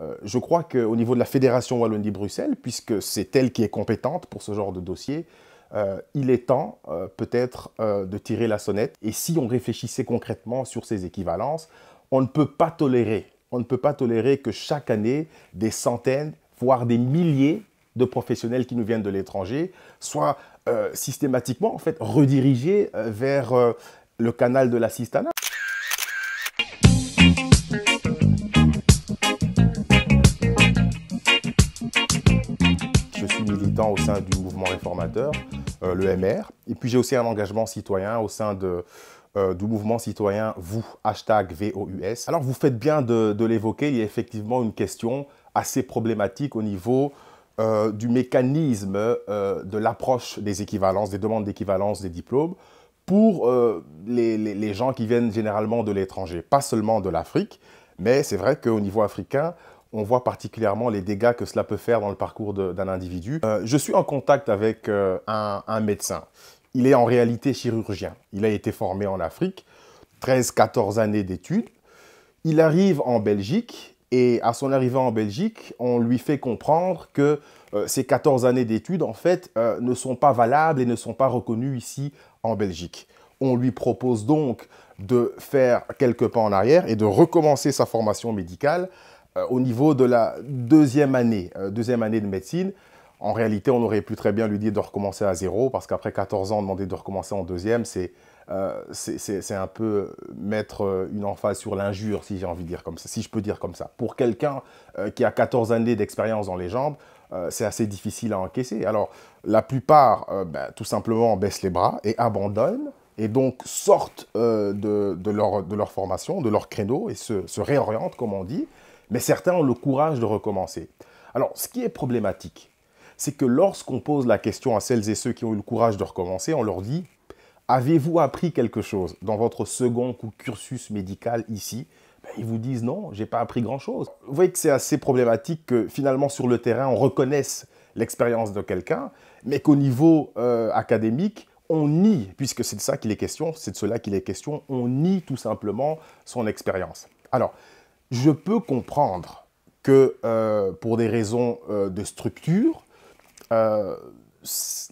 Euh, je crois qu'au niveau de la Fédération Wallonie-Bruxelles, puisque c'est elle qui est compétente pour ce genre de dossier, euh, il est temps euh, peut-être de tirer la sonnette. Et si on réfléchissait concrètement sur ces équivalences, on ne peut pas tolérer, on ne peut pas tolérer que chaque année, des centaines, voire des milliers de professionnels qui nous viennent de l'étranger soient systématiquement en fait redirigés vers le canal de la Cistana. au sein du mouvement réformateur, euh, le MR. Et puis j'ai aussi un engagement citoyen au sein de, euh, du mouvement citoyen Vous, hashtag VOUS. Alors vous faites bien de, l'évoquer, il y a effectivement une question assez problématique au niveau euh, du mécanisme de l'approche des équivalences, des demandes d'équivalence des diplômes pour les, les gens qui viennent généralement de l'étranger, pas seulement de l'Afrique, mais c'est vrai qu'au niveau africain, on voit particulièrement les dégâts que cela peut faire dans le parcours d'un individu. Euh, je suis en contact avec euh, un, médecin. Il est en réalité chirurgien. Il a été formé en Afrique, 13-14 années d'études. Il arrive en Belgique et à son arrivée en Belgique, on lui fait comprendre que euh, ces 14 années d'études, en fait, ne sont pas valables et ne sont pas reconnues ici en Belgique. On lui propose donc de faire quelques pas en arrière et de recommencer sa formation médicale euh, au niveau de la deuxième année, euh, année de médecine, en réalité, on aurait pu très bien lui dire de recommencer à zéro, parce qu'après 14 ans, demander de recommencer en deuxième, c'est euh, un peu mettre une emphase sur l'injure, si j'ai envie de dire comme ça, si je peux dire comme ça. Pour quelqu'un qui a 14 années d'expérience dans les jambes, c'est assez difficile à encaisser. Alors, la plupart, ben, tout simplement, baissent les bras et abandonnent, et donc sortent de, de, leur, de, leur, formation, de leur créneau, et se, se réorientent, comme on dit mais certains ont le courage de recommencer. Alors, ce qui est problématique, c'est que lorsqu'on pose la question à celles et ceux qui ont eu le courage de recommencer, on leur dit Avez-vous appris quelque chose dans votre second cursus médical ici ben, Ils vous disent non, j'ai pas appris grand-chose. Vous voyez que c'est assez problématique que finalement sur le terrain, on reconnaisse l'expérience de quelqu'un, mais qu'au niveau euh, académique, on nie, puisque c'est de ça qu'il est question, c'est de cela qu'il est question, on nie tout simplement son expérience. Alors, je peux comprendre que euh, pour des raisons euh, de structure, euh,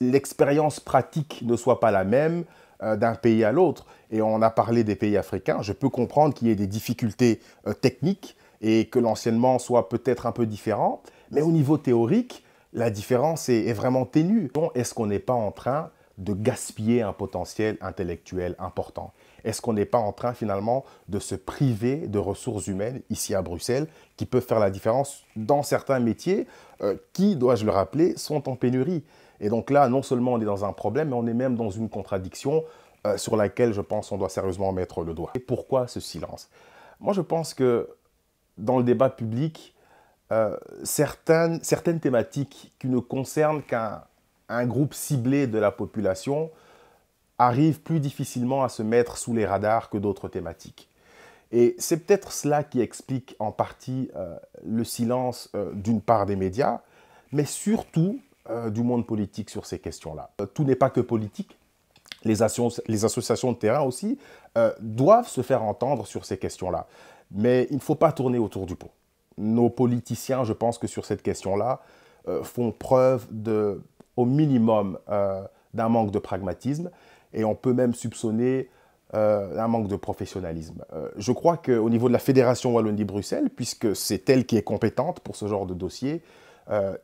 l'expérience pratique ne soit pas la même d'un pays à l'autre. Et on a parlé des pays africains. Je peux comprendre qu'il y ait des difficultés techniques et que l'enseignement soit peut-être un peu différent. Mais au niveau théorique, la différence est, est vraiment ténue. Est-ce qu'on n'est pas en train de gaspiller un potentiel intellectuel important Est-ce qu'on n'est pas en train finalement de se priver de ressources humaines ici à Bruxelles qui peuvent faire la différence dans certains métiers euh, qui, dois-je le rappeler, sont en pénurie Et donc là, non seulement on est dans un problème, mais on est même dans une contradiction euh, sur laquelle je pense on doit sérieusement mettre le doigt. Et pourquoi ce silence Moi, je pense que dans le débat public, euh, certaines, certaines thématiques qui ne concernent qu'un un groupe ciblé de la population arrive plus difficilement à se mettre sous les radars que d'autres thématiques. Et c'est peut-être cela qui explique en partie euh, le silence euh, d'une part des médias, mais surtout euh, du monde politique sur ces questions-là. tout n'est pas que politique. les, associations de terrain aussi doivent se faire entendre sur ces questions-là. Mais il ne faut pas tourner autour du pot. Nos politiciens, je pense que sur cette question-là, font preuve de au minimum euh, d'un manque de pragmatisme et on peut même soupçonner euh, un manque de professionnalisme. Euh, je crois qu'au niveau de la Fédération Wallonie-Bruxelles, puisque c'est elle qui est compétente pour ce genre de dossier,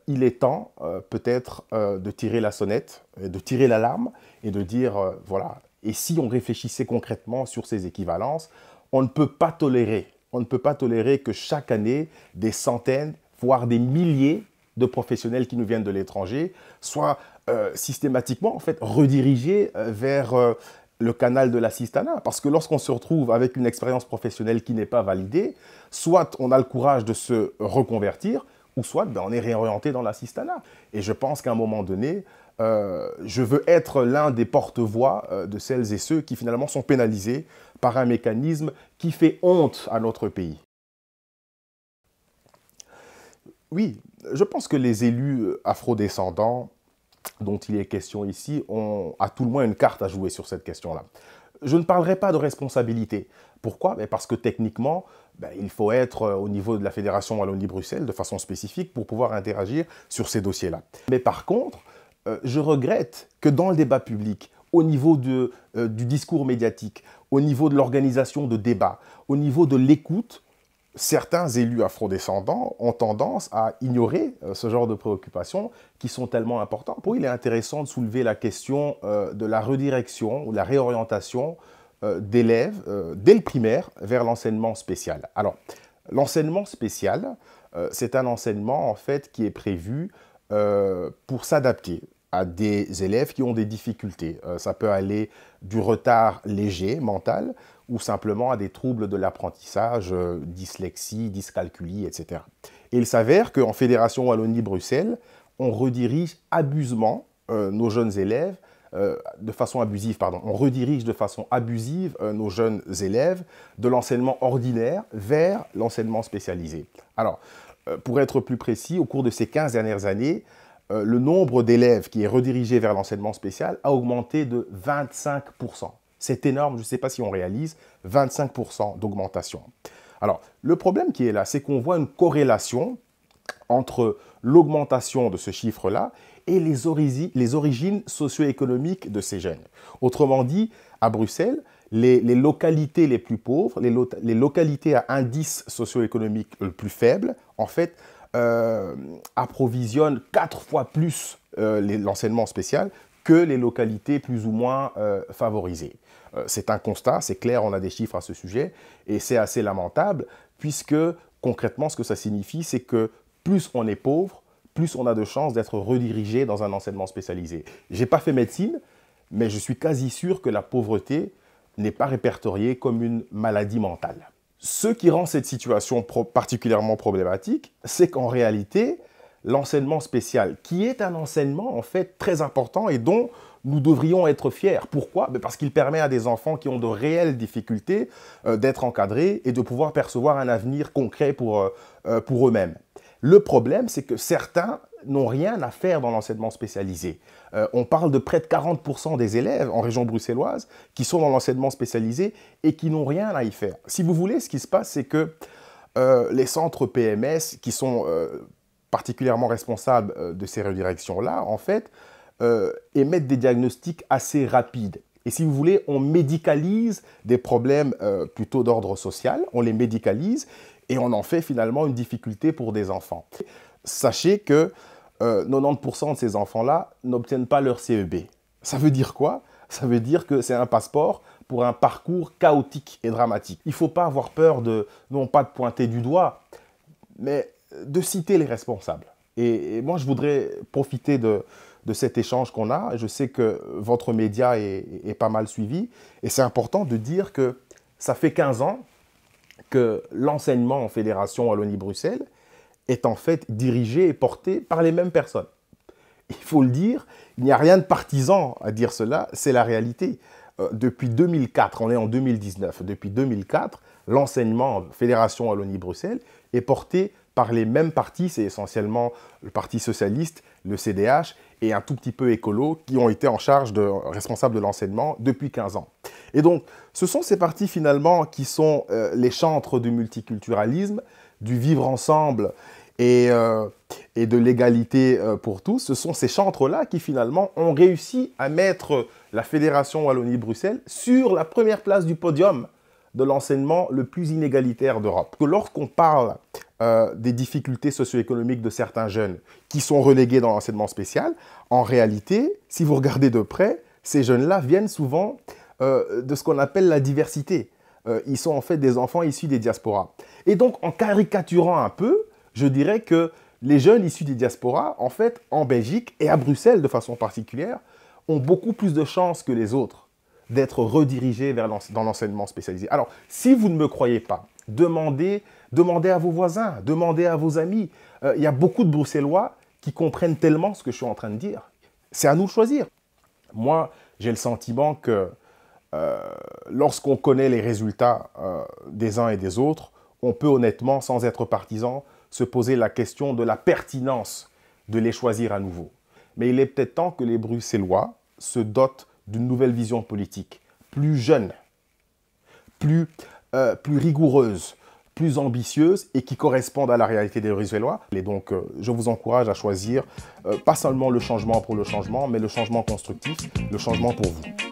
il est temps peut-être de tirer la sonnette, de tirer l'alarme et de dire, voilà, et si on réfléchissait concrètement sur ces équivalences, on ne peut pas tolérer, on ne peut pas tolérer que chaque année, des centaines, voire des milliers de professionnels qui nous viennent de l'étranger soient euh, systématiquement en fait redirigés euh, vers euh, le canal de l'assistanat. Parce que lorsqu'on se retrouve avec une expérience professionnelle qui n'est pas validée, soit on a le courage de se reconvertir, ou soit ben, on est réorienté dans l'assistanat. Et je pense qu'à un moment donné, je veux être l'un des porte-voix de celles et ceux qui finalement sont pénalisés par un mécanisme qui fait honte à notre pays. Oui, je pense que les élus euh, afrodescendants dont il est question ici ont à tout le moins une carte à jouer sur cette question-là. Je ne parlerai pas de responsabilité. Pourquoi ben, Parce que techniquement, ben, il faut être euh, au niveau de la Fédération Wallonie-Bruxelles de façon spécifique pour pouvoir interagir sur ces dossiers-là. Mais par contre, euh, je regrette que dans le débat public, au niveau du discours médiatique, au niveau de l'organisation de débats, au niveau de l'écoute, certains élus afrodescendants ont tendance à ignorer euh, ce genre de préoccupations qui sont tellement importantes. Pour eux, il est intéressant de soulever la question euh, de la redirection ou la réorientation euh, d'élèves dès le primaire vers l'enseignement spécial. Alors, l'enseignement spécial, c'est un enseignement en fait qui est prévu pour s'adapter à des élèves qui ont des difficultés. ça peut aller du retard léger mental ou simplement à des troubles de l'apprentissage, euh, dyslexie, dyscalculie, etc. Et il s'avère qu'en Fédération Wallonie-Bruxelles, on redirige abusement euh, nos jeunes élèves, euh, de façon abusive, pardon, on redirige de façon abusive nos jeunes élèves de l'enseignement ordinaire vers l'enseignement spécialisé. Alors, pour être plus précis, au cours de ces 15 dernières années, le nombre d'élèves qui est redirigé vers l'enseignement spécial a augmenté de 25%. C'est énorme, je ne sais pas si on réalise 25% d'augmentation. Alors, le problème qui est là, c'est qu'on voit une corrélation entre l'augmentation de ce chiffre-là et les, origines socio-économiques de ces jeunes. Autrement dit, à Bruxelles, les, localités les plus pauvres, les, localités à indice socio-économique le plus faible, en fait, euh, approvisionnent quatre fois plus euh, l'enseignement spécial que les localités plus ou moins euh, favorisées. Euh, c'est un constat, c'est clair, on a des chiffres à ce sujet, et c'est assez lamentable, puisque concrètement, ce que ça signifie, c'est que plus on est pauvre, plus on a de chances d'être redirigé dans un enseignement spécialisé. J'ai pas fait médecine, mais je suis quasi sûr que la pauvreté n'est pas répertoriée comme une maladie mentale. Ce qui rend cette situation particulièrement problématique, c'est qu'en réalité, l'enseignement spécial, qui est un enseignement en fait très important et dont nous devrions être fiers. Pourquoi ben, Parce qu'il permet à des enfants qui ont de réelles difficultés euh, d'être encadrés et de pouvoir percevoir un avenir concret pour, euh, euh, pour eux-mêmes. Le problème, c'est que certains n'ont rien à faire dans l'enseignement spécialisé. on parle de près de 40% des élèves en région bruxelloise qui sont dans l'enseignement spécialisé et qui n'ont rien à y faire. Si vous voulez, ce qui se passe, c'est que les centres PMS, qui sont particulièrement responsables euh, de ces redirections-là, en fait, euh, émettent des diagnostics assez rapides. Et si vous voulez, on médicalise des problèmes euh, plutôt d'ordre social, on les médicalise et on en fait finalement une difficulté pour des enfants. Sachez que 90% de ces enfants-là n'obtiennent pas leur CEB. Ça veut dire quoi Ça veut dire que c'est un passeport pour un parcours chaotique et dramatique. Il ne faut pas avoir peur de, non pas de pointer du doigt, mais de citer les responsables. Et, moi, je voudrais profiter de, de cet échange qu'on a. Je sais que votre média est, pas mal suivi. Et c'est important de dire que ça fait 15 ans que l'enseignement en Fédération Wallonie-Bruxelles est en fait dirigé et porté par les mêmes personnes. Il faut le dire, il n'y a rien de partisan à dire cela, c'est la réalité. Euh, depuis 2004, on est en 2019, depuis 2004, l'enseignement en Fédération Wallonie-Bruxelles est porté par les mêmes partis, c'est essentiellement le Parti socialiste, le CDH et un tout petit peu écolo qui ont été en charge de responsables de l'enseignement depuis 15 ans. Et donc, ce sont ces partis finalement qui sont euh, les chantres du multiculturalisme, du vivre ensemble et, euh, de l'égalité euh, pour tous. Ce sont ces chantres-là qui finalement ont réussi à mettre la Fédération Wallonie-Bruxelles sur la première place du podium de l'enseignement le plus inégalitaire d'Europe. Que lorsqu'on parle euh, des difficultés socio-économiques de certains jeunes qui sont relégués dans l'enseignement spécial, en réalité, si vous regardez de près, ces jeunes-là viennent souvent euh, de ce qu'on appelle la diversité. Euh, ils sont en fait des enfants issus des diasporas. Et donc, en caricaturant un peu, je dirais que les jeunes issus des diasporas, en fait, en Belgique et à Bruxelles de façon particulière, ont beaucoup plus de chances que les autres d'être redirigé vers dans l'enseignement spécialisé. Alors, si vous ne me croyez pas, demandez, demandez à vos voisins, demandez à vos amis. Euh, il y a beaucoup de Bruxellois qui comprennent tellement ce que je suis en train de dire. C'est à nous de choisir. Moi, j'ai le sentiment que euh, lorsqu'on connaît les résultats euh, des uns et des autres, on peut honnêtement, sans être partisan, se poser la question de la pertinence de les choisir à nouveau. Mais il est peut-être temps que les Bruxellois se dotent d'une nouvelle vision politique, plus jeune, plus, euh, plus rigoureuse, plus ambitieuse et qui corresponde à la réalité des Rizvellois. Et donc, euh, je vous encourage à choisir euh, pas seulement le changement pour le changement, mais le changement constructif, le changement pour vous.